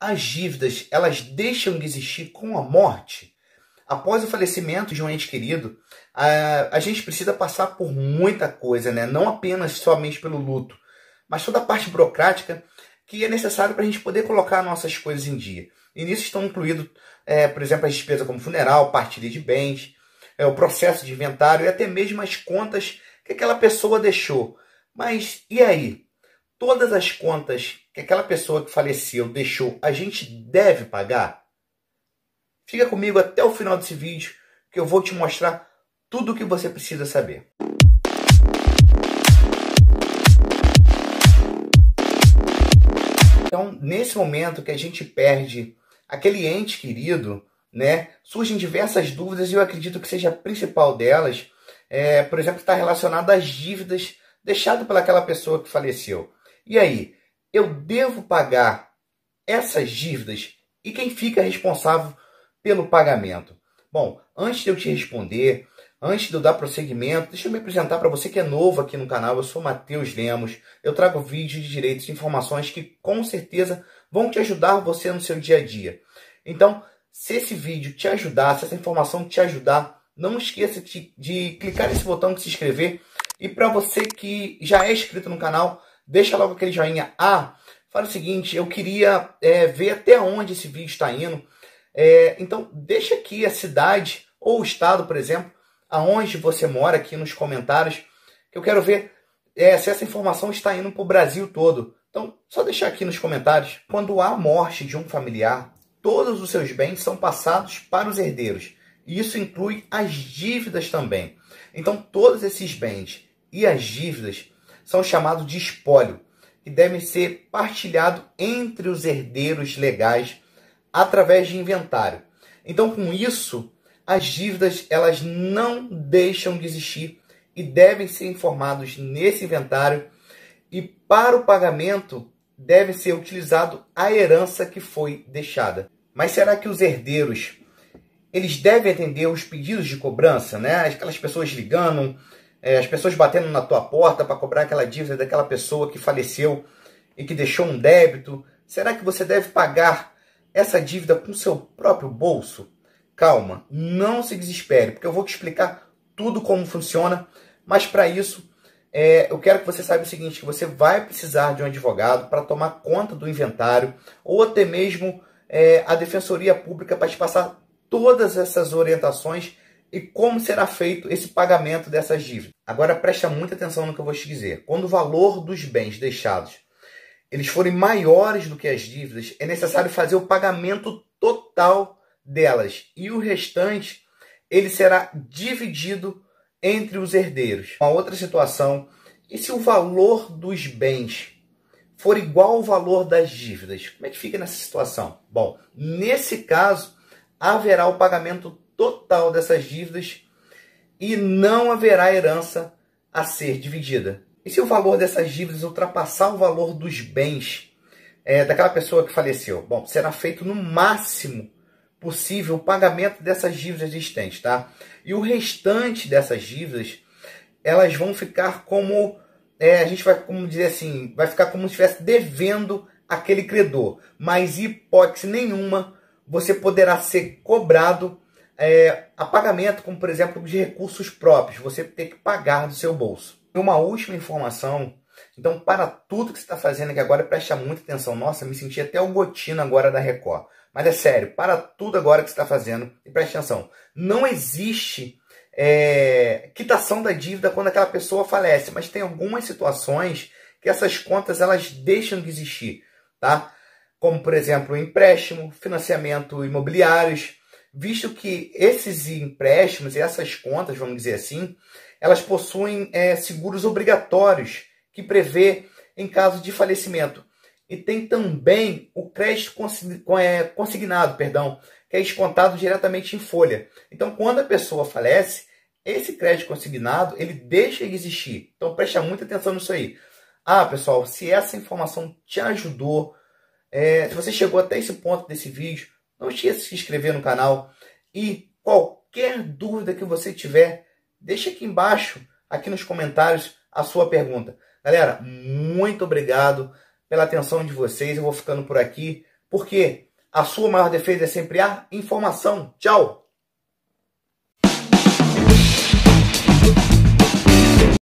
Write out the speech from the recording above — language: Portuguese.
as dívidas elas deixam de existir com a morte? Após o falecimento de um ente querido, a, a gente precisa passar por muita coisa, né? Não apenas somente pelo luto, mas toda a parte burocrática que é necessário para a gente poder colocar nossas coisas em dia. E nisso estão incluídos, é, por exemplo, as despesas como funeral, partilha de bens, é, o processo de inventário e até mesmo as contas que aquela pessoa deixou. Mas e aí? Todas as contas que aquela pessoa que faleceu deixou, a gente deve pagar? Fica comigo até o final desse vídeo que eu vou te mostrar tudo o que você precisa saber. Então, nesse momento que a gente perde aquele ente querido, né, surgem diversas dúvidas e eu acredito que seja a principal delas, é, por exemplo, está relacionada às dívidas deixadas pelaquela pessoa que faleceu. E aí, eu devo pagar essas dívidas e quem fica responsável pelo pagamento? Bom, antes de eu te responder, antes de eu dar prosseguimento, deixa eu me apresentar para você que é novo aqui no canal. Eu sou Matheus Lemos. Eu trago vídeos de direitos e informações que com certeza vão te ajudar você no seu dia a dia. Então, se esse vídeo te ajudar, se essa informação te ajudar, não esqueça de, de clicar nesse botão de se inscrever. E para você que já é inscrito no canal, deixa logo aquele joinha A. Ah, fala o seguinte, eu queria é, ver até onde esse vídeo está indo. É, então, deixa aqui a cidade ou o estado, por exemplo, aonde você mora aqui nos comentários. Que eu quero ver é, se essa informação está indo para o Brasil todo. Então, só deixar aqui nos comentários. Quando há morte de um familiar, todos os seus bens são passados para os herdeiros. E isso inclui as dívidas também. Então, todos esses bens e as dívidas são chamados de espólio e devem ser partilhados entre os herdeiros legais através de inventário. Então, com isso, as dívidas elas não deixam de existir e devem ser informados nesse inventário e para o pagamento deve ser utilizado a herança que foi deixada. Mas será que os herdeiros eles devem atender os pedidos de cobrança, né? Aquelas pessoas ligando, é, as pessoas batendo na tua porta para cobrar aquela dívida daquela pessoa que faleceu e que deixou um débito. Será que você deve pagar essa dívida com seu próprio bolso? Calma, não se desespere, porque eu vou te explicar tudo como funciona, mas para isso é, eu quero que você saiba o seguinte, que você vai precisar de um advogado para tomar conta do inventário ou até mesmo é, a Defensoria Pública para te passar todas essas orientações e como será feito esse pagamento dessas dívidas. Agora preste muita atenção no que eu vou te dizer. Quando o valor dos bens deixados eles forem maiores do que as dívidas, é necessário fazer o pagamento total delas e o restante ele será dividido entre os herdeiros. Uma outra situação, e se o valor dos bens for igual ao valor das dívidas, como é que fica nessa situação? Bom, nesse caso haverá o pagamento total dessas dívidas e não haverá herança a ser dividida. E se o valor dessas dívidas ultrapassar o valor dos bens é, daquela pessoa que faleceu? Bom, será feito no máximo possível o pagamento dessas dívidas existentes, tá? E o restante dessas dívidas, elas vão ficar como é, a gente vai, como dizer assim, vai ficar como se estivesse devendo aquele credor, mas hipótese nenhuma você poderá ser cobrado é, a pagamento, como por exemplo de recursos próprios, você ter que pagar do seu bolso. E uma última informação, então para tudo que você está fazendo aqui agora, preste muita atenção. Nossa, me senti até o Gotino agora da Record. Mas é sério, para tudo agora que você está fazendo, e preste atenção, não existe é, quitação da dívida quando aquela pessoa falece, mas tem algumas situações que essas contas elas deixam de existir, tá? Como por exemplo, empréstimo, financiamento imobiliários, visto que esses empréstimos e essas contas, vamos dizer assim, elas possuem é, seguros obrigatórios que prevê em caso de falecimento. E tem também o crédito é, consignado, perdão, que é descontado diretamente em folha. Então, quando a pessoa falece, esse crédito consignado ele deixa de existir. Então, preste muita atenção nisso aí. Ah, pessoal, se essa informação te ajudou, é, se você chegou até esse ponto desse vídeo, não esqueça de se inscrever no canal e qualquer dúvida que você tiver, deixa aqui embaixo, aqui nos comentários, a sua pergunta. Galera, muito obrigado pela atenção de vocês. Eu vou ficando por aqui, porque a sua maior defesa é sempre a informação. Tchau!